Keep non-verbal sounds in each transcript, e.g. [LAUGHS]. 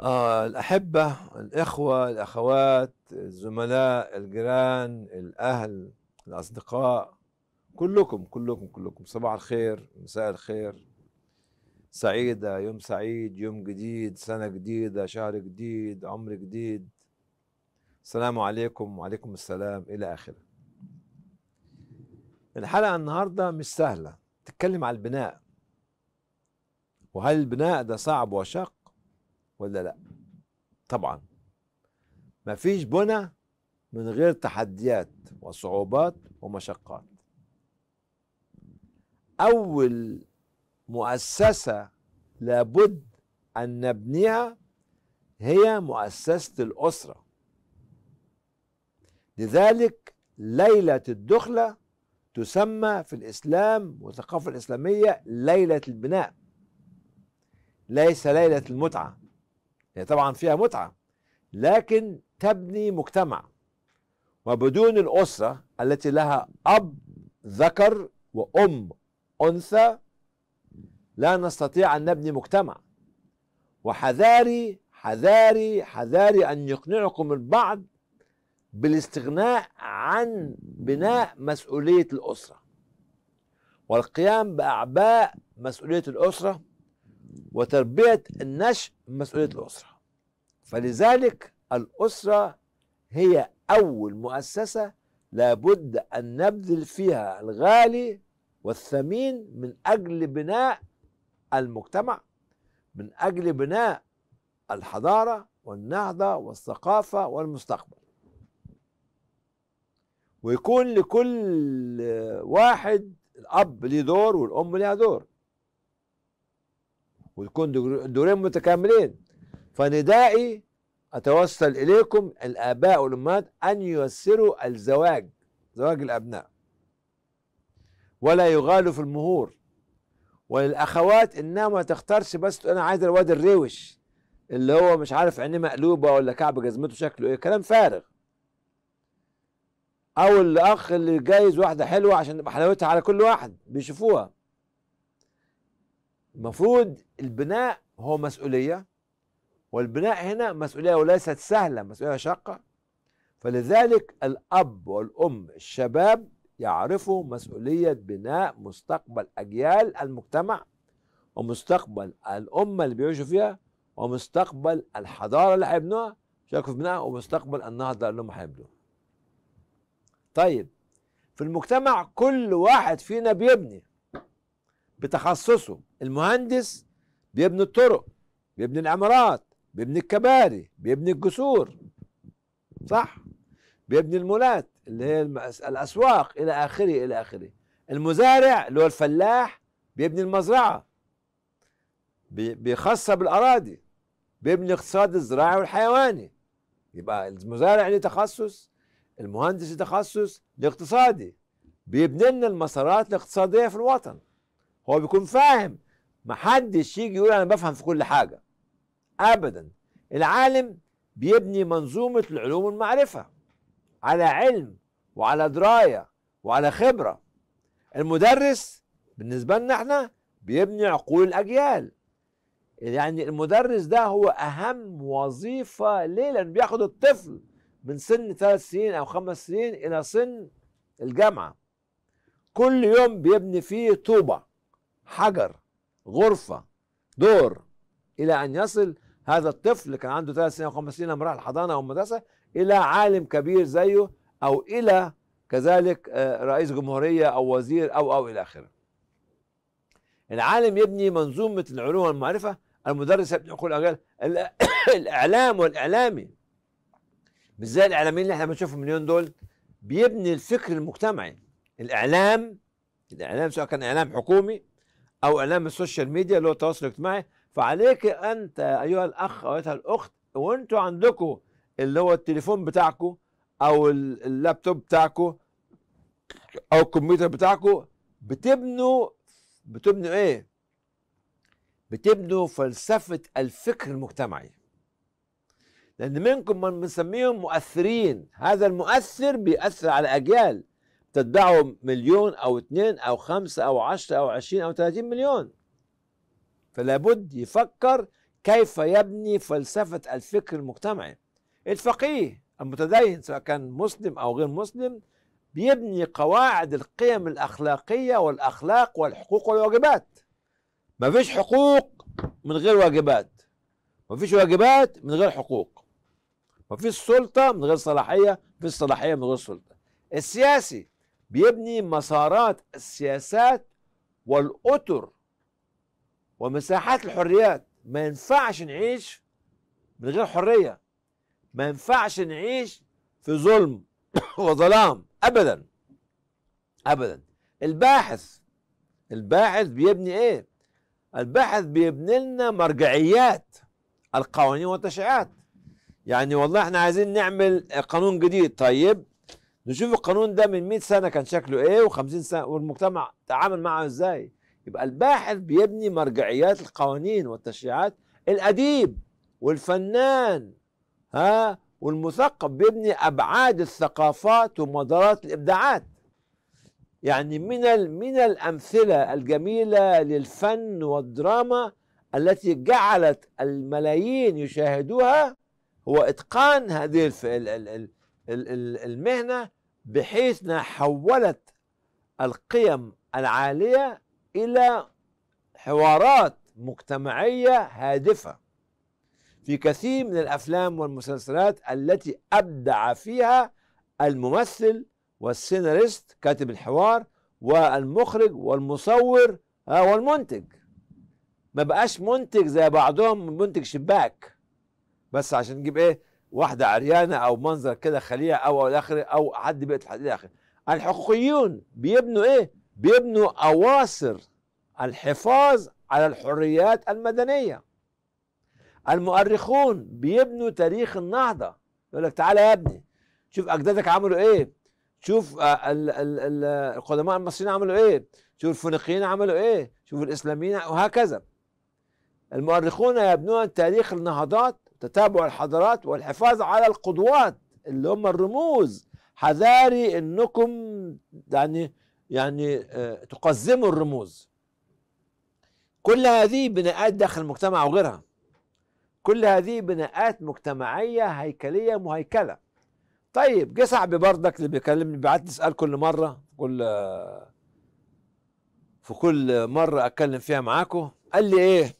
آه الأحبة الإخوة الأخوات الزملاء الجيران الأهل الأصدقاء كلكم كلكم كلكم صباح الخير مساء الخير سعيدة يوم سعيد يوم جديد سنة جديدة شهر جديد عمر جديد السلام عليكم وعليكم السلام إلى آخره الحلقة النهاردة مش سهلة تتكلم على البناء وهل البناء ده صعب وشق ولا لا طبعا مفيش بنى من غير تحديات وصعوبات ومشقات اول مؤسسه لابد ان نبنيها هي مؤسسه الاسره لذلك ليله الدخله تسمى في الاسلام والثقافه الاسلاميه ليله البناء ليس ليله المتعه هي يعني طبعا فيها متعة لكن تبني مجتمع وبدون الأسرة التي لها أب ذكر وأم أنثى لا نستطيع أن نبني مجتمع وحذاري حذاري حذاري أن يقنعكم البعض بالاستغناء عن بناء مسؤولية الأسرة والقيام بأعباء مسؤولية الأسرة وتربية النشء مسؤولية الأسرة فلذلك الأسرة هي أول مؤسسة لابد أن نبذل فيها الغالي والثمين من أجل بناء المجتمع من أجل بناء الحضارة والنهضة والثقافة والمستقبل ويكون لكل واحد الأب ليه دور والأم ليها دور ويكون دورين متكاملين فندائي أتوسل إليكم الآباء والأمهات أن ييسروا الزواج زواج الأبناء ولا يغالوا في المهور وللأخوات إنها ما تختارش بس تقول أنا عايز الواد الروش اللي هو مش عارف عينيه مقلوبة ولا كعب جزمته شكله إيه كلام فارغ أو الأخ اللي جايز واحدة حلوة عشان تبقى حلاوتها على كل واحد بيشوفوها المفروض البناء هو مسؤولية والبناء هنا مسؤولية وليست سهلة مسؤولية شاقة فلذلك الأب والأم الشباب يعرفوا مسؤولية بناء مستقبل أجيال المجتمع ومستقبل الأمة اللي بيعيشوا فيها ومستقبل الحضارة اللي هيبنوها شاركوا في بناء ومستقبل النهضة اللي هم هيبنوها طيب في المجتمع كل واحد فينا بيبني بتخصصه المهندس بيبني الطرق بيبني العمارات بيبني الكباري بيبني الجسور صح بيبني المولات اللي هي الاسواق الى اخره الى اخره المزارع اللي هو الفلاح بيبني المزرعه بيخصب الاراضي بيبني الاقتصاد الزراعي والحيواني يبقى المزارع له تخصص المهندس تخصص الاقتصادي بيبني لنا المسارات الاقتصاديه في الوطن هو بيكون فاهم محدش يجي يقول انا بفهم في كل حاجه ابدا العالم بيبني منظومه العلوم والمعرفه على علم وعلى درايه وعلى خبره المدرس بالنسبه لنا احنا بيبني عقول الاجيال يعني المدرس ده هو اهم وظيفه ليه لان بياخد الطفل من سن ثلاث سنين او خمس سنين الى سن الجامعه كل يوم بيبني فيه طوبه حجر غرفه دور الى ان يصل هذا الطفل كان عنده ثلاث سنين او خمس سنين لما راح الحضانه او المدرسه الى عالم كبير زيه او الى كذلك آه، رئيس جمهوريه او وزير او او الى اخره. العالم يبني منظومه العلوم والمعرفه، المدرس يبني عقول [COUGHS] الاعلام والاعلامي مش زي الاعلاميين اللي احنا بنشوفهم اليوم دول بيبني الفكر المجتمعي الاعلام الاعلام سواء كان اعلام حكومي او اعلام السوشيال ميديا اللي هو التواصل الاجتماعي فعليك انت ايها الاخ او ايتها الاخت وانتوا عندكم اللي هو التليفون بتاعكم او اللابتوب بتاعكم او الكمبيوتر بتاعكم بتبنوا بتبنوا ايه؟ بتبنوا فلسفه الفكر المجتمعي. لان منكم من بنسميهم مؤثرين، هذا المؤثر بيأثر على اجيال تتبعه مليون او اتنين او خمسه او عشره او عشرين او 30 مليون. فلا بد يفكر كيف يبني فلسفة الفكر المجتمعي الفقيه المتدين سواء كان مسلم أو غير مسلم بيبني قواعد القيم الأخلاقية والأخلاق والحقوق والواجبات مفيش حقوق من غير واجبات مفيش واجبات من غير حقوق مفيش سلطة من غير صلاحية مفيش صلاحية من غير سلطة السياسي بيبني مسارات السياسات والأطر ومساحات الحريات ما ينفعش نعيش من غير حرية ما ينفعش نعيش في ظلم [COUGHS] وظلام أبدا أبدا الباحث الباحث بيبني إيه الباحث بيبني لنا مرجعيات القوانين والتشريعات يعني والله احنا عايزين نعمل قانون جديد طيب نشوف القانون ده من 100 سنه كان شكله ايه و50 سنه والمجتمع تعامل معه ازاي يبقى الباحث بيبني مرجعيات القوانين والتشريعات الأديب والفنان ها والمثقف بيبني أبعاد الثقافات ومدارات الإبداعات يعني من من الأمثلة الجميلة للفن والدراما التي جعلت الملايين يشاهدوها هو إتقان هذه المهنة بحيث حولت القيم العالية الى حوارات مجتمعيه هادفه في كثير من الافلام والمسلسلات التي ابدع فيها الممثل والسيناريست كاتب الحوار والمخرج والمصور آه، والمنتج ما بقاش منتج زي بعضهم منتج شباك بس عشان نجيب ايه واحده عريانه او منظر كده خليع او الى اخره او حد بيقتل حد الى اخره الحقوقيون بيبنوا ايه بيبنوا أواصر الحفاظ على الحريات المدنية المؤرخون بيبنوا تاريخ النهضة يقول لك تعالى يا ابني شوف أجدادك عملوا إيه شوف آه، القدماء المصريين عملوا إيه شوف الفينيقيين عملوا إيه شوف الإسلاميين وهكذا المؤرخون يبنون تاريخ النهضات تتابع الحضارات والحفاظ على القدوات اللي هم الرموز حذاري انكم يعني يعني آه، تقزمه الرموز كل هذه بناءات داخل المجتمع وغيرها كل هذه بناءات مجتمعية هيكلية مهيكلة طيب جه صاحبي بردك اللي بيكلمني بيبعت لي سؤال كل مرة كل آه، في كل مرة أتكلم فيها معاكم قال لي إيه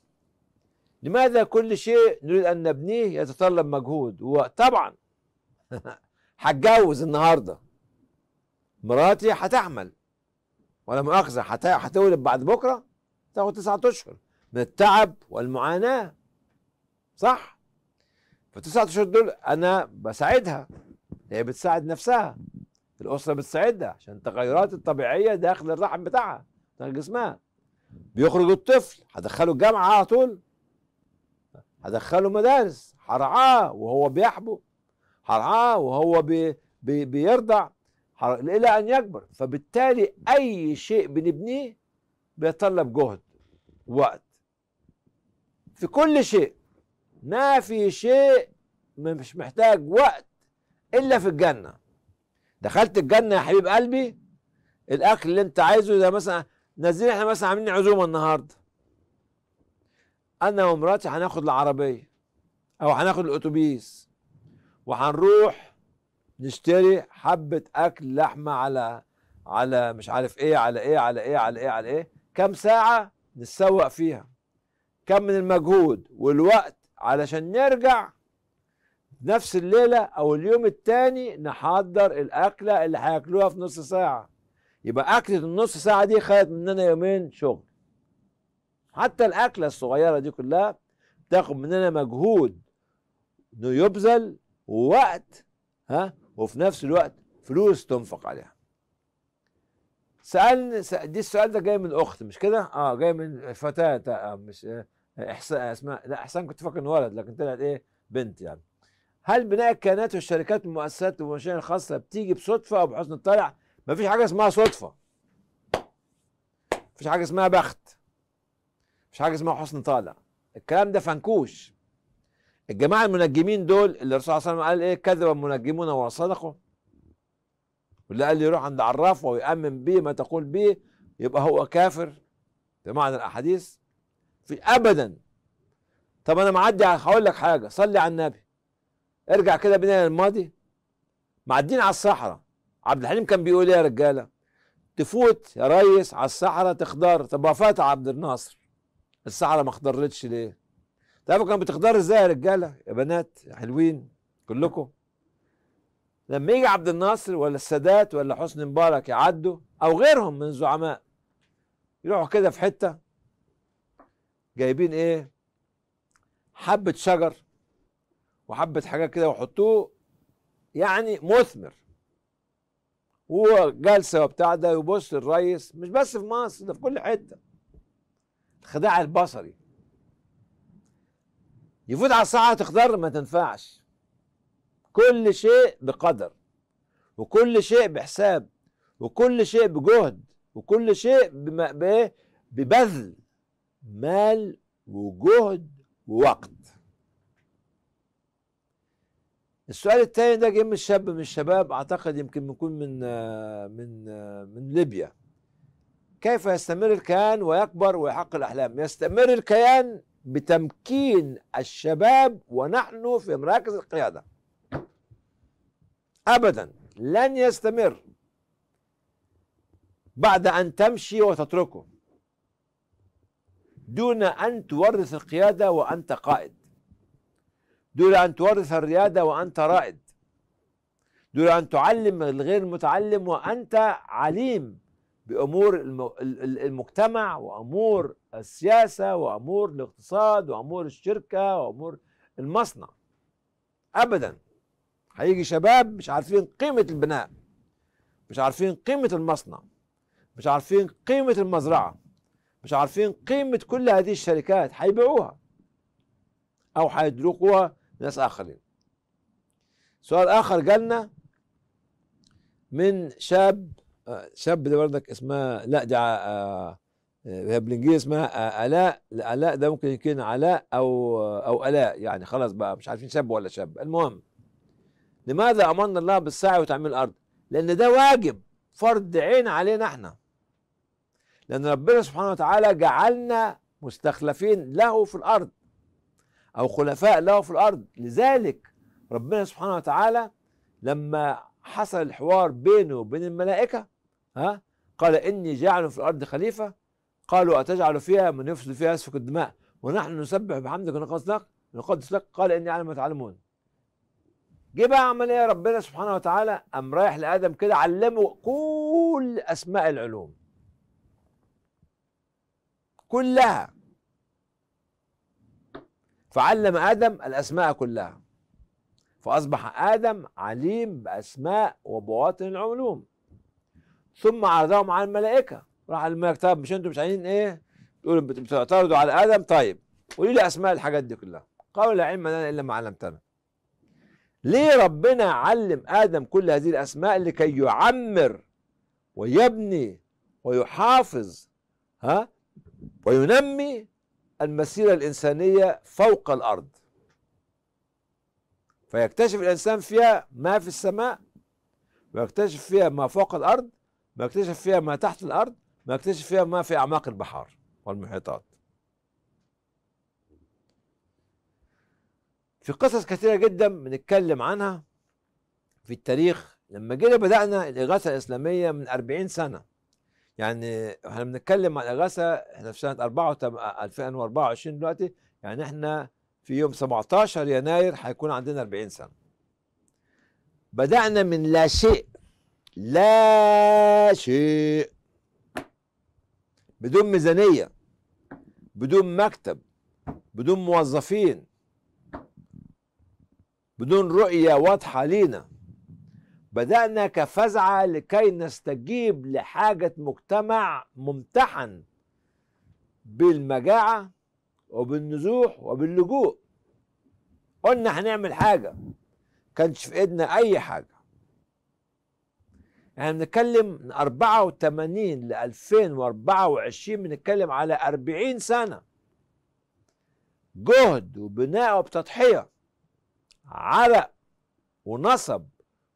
لماذا كل شيء نريد أن نبنيه يتطلب مجهود وطبعا [LAUGHS] هتجوز النهاردة مراتي هتعمل ولا مؤاخذه هتولد بعد بكره تاخد تسعة اشهر من التعب والمعاناه صح فتسعة اشهر دول انا بساعدها هي بتساعد نفسها الاسره بتساعدها عشان التغيرات الطبيعيه داخل الرحم بتاعها داخل جسمها بيخرج الطفل هدخله الجامعه على طول هدخله مدارس هرعاه وهو بيحبو هرعاه وهو بي بي بيرضع الى ان يكبر فبالتالي اي شيء بنبنيه بيتطلب جهد وقت في كل شيء ما في شيء مش محتاج وقت الا في الجنه دخلت الجنه يا حبيب قلبي الاكل اللي انت عايزه ده مثلا نازلين احنا مثلا عاملين عزومه النهارده انا ومراتي هناخد العربيه او هناخد الاتوبيس وهنروح نشتري حبه اكل لحمه على على مش عارف ايه على ايه على ايه على ايه على ايه كم ساعه نتسوق فيها كم من المجهود والوقت علشان نرجع نفس الليله او اليوم التاني نحضر الاكله اللي هياكلوها في نص ساعه يبقى اكله النص ساعه دي خدت مننا يومين شغل حتى الاكله الصغيره دي كلها بتاخد مننا مجهود انه يبذل ووقت ها وفي نفس الوقت فلوس تنفق عليها سألني دي السؤال ده جاي من اخت مش كده اه جاي من فتاه آه، مش آه، احسان آه، اسماء لا احسان كنت فاكر انه ولد لكن طلعت ايه بنت يعني هل بناء الكيانات والشركات والمؤسسات والمشاريع الخاصه بتيجي بصدفه او بحسن الطلع مفيش حاجه اسمها صدفه مفيش حاجه اسمها بخت مفيش حاجه اسمها حسن طالع الكلام ده فنكوش الجماعه المنجمين دول اللي الرسول صلى الله عليه وسلم قال ايه كذب المنجمون وصدقوا واللي قال لي يروح عند عراف ويؤمن به ما تقول به يبقى هو كافر بمعنى الاحاديث في ابدا طب انا معدي هقول لك حاجه صلي على النبي ارجع كده بينا للماضي معديين على الصحراء عبد الحليم كان بيقول ايه يا رجاله تفوت يا ريس على الصحراء تخضر طب وفات عبد الناصر الصحراء ما خضرتش ليه تعرفوا كانوا بتقدروا ازاي يا رجاله يا بنات يا حلوين كلكم لما يجي عبد الناصر ولا السادات ولا حسني مبارك يعدوا او غيرهم من الزعماء يروحوا كده في حته جايبين ايه حبه شجر وحبه حاجات كده ويحطوه يعني مثمر وجلسه وبتاع ده يبص للريس مش بس في مصر ده في كل حته الخداع البصري يفوت على الساعة تخضر ما تنفعش كل شيء بقدر وكل شيء بحساب وكل شيء بجهد وكل شيء بم... ببذل مال وجهد ووقت السؤال الثاني ده جه من شاب من الشباب اعتقد يمكن بيكون من من من ليبيا كيف يستمر الكيان ويكبر ويحقق الاحلام يستمر الكيان بتمكين الشباب ونحن في مراكز القيادة أبدا لن يستمر بعد أن تمشي وتتركه دون أن تورث القيادة وأنت قائد دون أن تورث الريادة وأنت رائد دون أن تعلم الغير متعلم وأنت عليم بامور المجتمع وامور السياسه وامور الاقتصاد وامور الشركه وامور المصنع ابدا هيجي شباب مش عارفين قيمه البناء مش عارفين قيمه المصنع مش عارفين قيمه المزرعه مش عارفين قيمه كل هذه الشركات هيبيعوها او هيدلقوها لناس اخرين سؤال اخر جالنا من شاب آه، شاب ده بردك اسمها لا دي هي آه، آه، بالانجليزي اسمها الاء الاء ده ممكن يكون علاء او او الاء يعني خلاص بقى مش عارفين شاب ولا شاب المهم لماذا امرنا الله بالسعي وتعميل الارض؟ لان ده واجب فرض عين علينا احنا لان ربنا سبحانه وتعالى جعلنا مستخلفين له في الارض او خلفاء له في الارض لذلك ربنا سبحانه وتعالى لما حصل الحوار بينه وبين الملائكة ها قال إني جاعل في الأرض خليفة قالوا أتجعل فيها من يفسد فيها يسفك الدماء ونحن نسبح بحمدك ونقدس لك نقدس لك قال إني أعلم ما تعلمون جه بقى عمل ايه ربنا سبحانه وتعالى قام رايح لادم كده علمه كل اسماء العلوم كلها فعلم ادم الاسماء كلها فأصبح آدم عليم بأسماء وبواطن العلوم ثم عرضهم على الملائكة راح الملائكة طب مش أنتم مش عايزين إيه؟ تقولوا بتعترضوا على آدم طيب قولوا لي أسماء الحاجات دي كلها قالوا لا علم لنا إلا ما علمتنا ليه ربنا علم آدم كل هذه الأسماء لكي يعمر ويبني ويحافظ ها وينمي المسيرة الإنسانية فوق الأرض فيكتشف الإنسان فيها ما في السماء ويكتشف فيها ما فوق الأرض ويكتشف فيها ما تحت الأرض ويكتشف فيها ما في أعماق البحار والمحيطات في قصص كثيرة جدا بنتكلم عنها في التاريخ لما جينا بدأنا الإغاثة الإسلامية من 40 سنة يعني احنا بنتكلم على الإغاثة احنا في سنة 24 2024 دلوقتي يعني احنا في يوم 17 يناير هيكون عندنا 40 سنة بدأنا من لا شيء لا شيء بدون ميزانية بدون مكتب بدون موظفين بدون رؤية واضحة لينا بدأنا كفزعة لكي نستجيب لحاجة مجتمع ممتحن بالمجاعة وبالنزوح وباللجوء قلنا هنعمل حاجة كانش في ايدنا اي حاجة احنا يعني بنتكلم من 84 ل 2024 بنتكلم على 40 سنة جهد وبناء وبتضحية عرق ونصب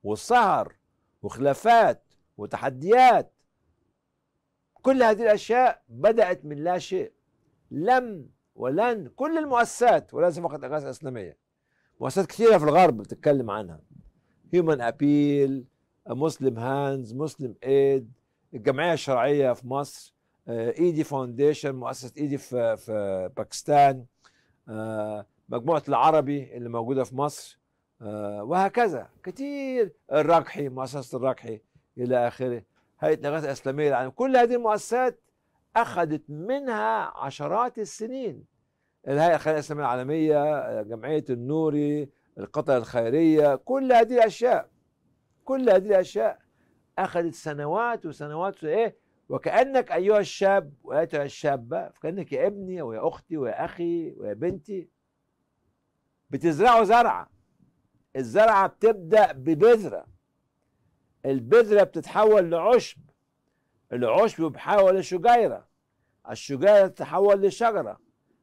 وسهر وخلافات وتحديات كل هذه الأشياء بدأت من لا شيء لم ولن كل المؤسسات وليس فقط الاغاثه الاسلاميه مؤسسات كثيره في الغرب بتتكلم عنها هيومن ابيل مسلم هاندز مسلم ايد الجمعيه الشرعيه في مصر ايدي آه، فاونديشن e مؤسسه ايدي e في, في باكستان آه، مجموعه العربي اللي موجوده في مصر آه، وهكذا كثير الركحي مؤسسه الركحي الى اخره هيئه الاغاثه الاسلاميه يعني كل هذه المؤسسات أخذت منها عشرات السنين الهيئة الخيرية الإسلامية العالمية جمعية النوري القطر الخيرية كل هذه الأشياء كل هذه الأشياء أخذت سنوات وسنوات إيه وكأنك أيها الشاب وأيتها الشابة كانك يا ابني ويا أختي ويا أخي ويا بنتي بتزرعوا زرعة الزرعة بتبدأ ببذرة البذرة بتتحول لعشب العشب بحاول لشجيرة الشجيرة تتحول لشجرة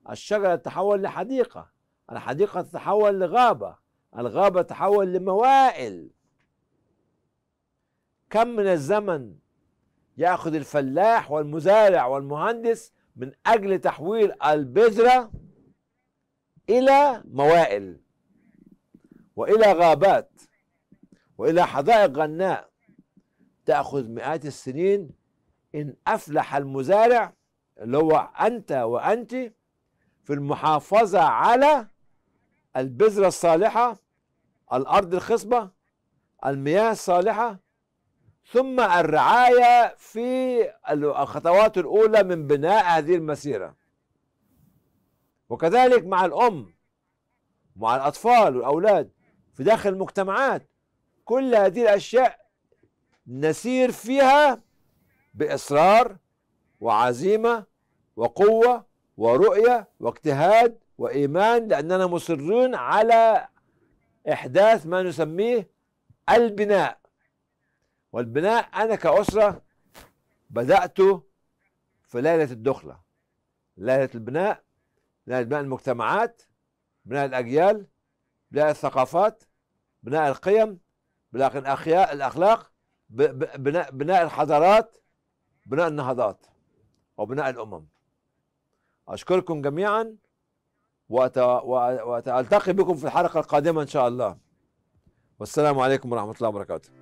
الشجرة تتحول لحديقة الحديقة تتحول لغابة الغابة تتحول لموائل كم من الزمن يأخذ الفلاح والمزارع والمهندس من أجل تحويل البذرة إلى موائل وإلى غابات وإلى حدائق غناء تأخذ مئات السنين إن أفلح المزارع اللي هو أنت وأنت في المحافظة على البذرة الصالحة الأرض الخصبة المياه الصالحة ثم الرعاية في الخطوات الأولى من بناء هذه المسيرة وكذلك مع الأم ومع الأطفال والأولاد في داخل المجتمعات كل هذه الأشياء نسير فيها باصرار وعزيمه وقوه ورؤيه واجتهاد وايمان لاننا مصرون على احداث ما نسميه البناء والبناء انا كاسره بدات في ليله الدخله ليله البناء ليله بناء المجتمعات بناء الاجيال بناء الثقافات بناء القيم بناء الاخلاق بناء بناء الحضارات بناء النهضات وبناء الأمم أشكركم جميعا وألتقي بكم في الحلقة القادمة إن شاء الله والسلام عليكم ورحمة الله وبركاته